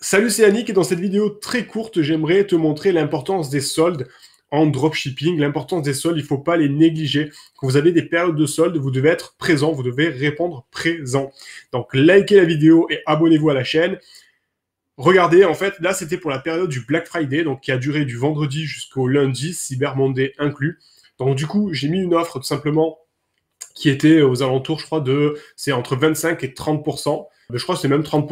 Salut, c'est Yannick et dans cette vidéo très courte, j'aimerais te montrer l'importance des soldes en dropshipping. L'importance des soldes, il ne faut pas les négliger. Quand vous avez des périodes de soldes, vous devez être présent, vous devez répondre présent. Donc, likez la vidéo et abonnez-vous à la chaîne. Regardez, en fait, là, c'était pour la période du Black Friday, donc qui a duré du vendredi jusqu'au lundi, Cyber Monday inclus. Donc, du coup, j'ai mis une offre tout simplement qui était aux alentours, je crois, de c'est entre 25 et 30 euh, je crois c'est même 30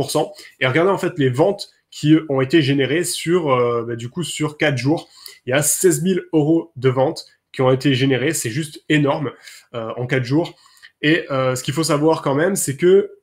Et regardez en fait les ventes qui ont été générées sur euh, bah, du coup sur 4 jours. Il y a 16 000 euros de ventes qui ont été générées, c'est juste énorme euh, en 4 jours. Et ce qu'il faut savoir quand même, c'est que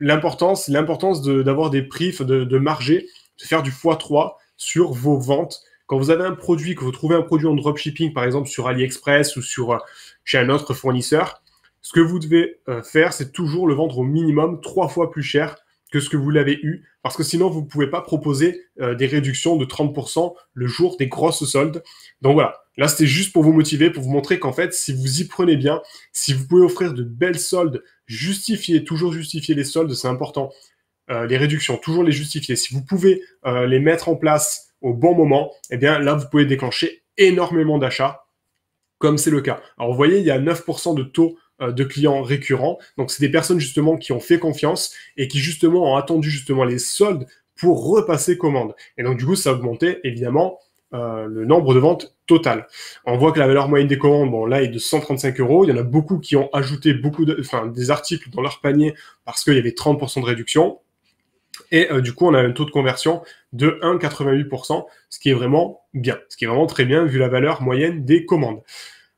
l'importance, l'importance d'avoir des prix, de, de marger, de faire du x3 sur vos ventes quand vous avez un produit, que vous trouvez un produit en dropshipping, par exemple sur AliExpress ou sur, euh, chez un autre fournisseur, ce que vous devez euh, faire, c'est toujours le vendre au minimum trois fois plus cher que ce que vous l'avez eu, parce que sinon vous ne pouvez pas proposer euh, des réductions de 30% le jour des grosses soldes. Donc voilà, là c'était juste pour vous motiver, pour vous montrer qu'en fait, si vous y prenez bien, si vous pouvez offrir de belles soldes, justifier, toujours justifier les soldes, c'est important. les réductions, toujours les justifier. Si vous pouvez les mettre en place au bon moment, eh bien là, vous pouvez déclencher énormément d'achats, comme c'est le cas. Alors vous voyez, il y a 9% de taux euh, de clients récurrents. Donc, c'est des personnes justement qui ont fait confiance et qui justement ont attendu justement les soldes pour repasser commande. Et donc, du coup, ça a augmenté évidemment euh, le nombre de ventes totales. On voit que la valeur moyenne des commandes, bon, là, est de 135 euros. Il y en a beaucoup qui ont ajouté beaucoup de, enfin, des articles dans leur panier parce qu'il y avait 30% de réduction. Et euh, du coup, on a un taux de conversion de 1,88%, ce qui est vraiment bien, ce qui est vraiment très bien vu la valeur moyenne des commandes.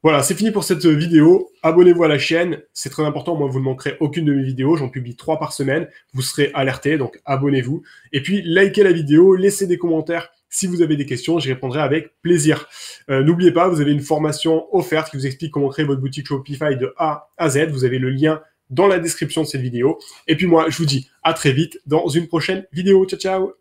Voilà, c'est fini pour cette vidéo. Abonnez-vous à la chaîne, c'est très important. Moi, vous ne manquerez aucune de mes vidéos. J'en publie trois par semaine. Vous serez alerté, donc abonnez-vous. Et puis, likez la vidéo, laissez des commentaires si vous avez des questions, j'y répondrai avec plaisir. Euh, n'oubliez pas, vous avez une formation offerte qui vous explique comment créer votre boutique Shopify de A à Z. Vous avez le lien dans la description de cette vidéo. Et puis moi, je vous dis à très vite dans une prochaine vidéo. Ciao, ciao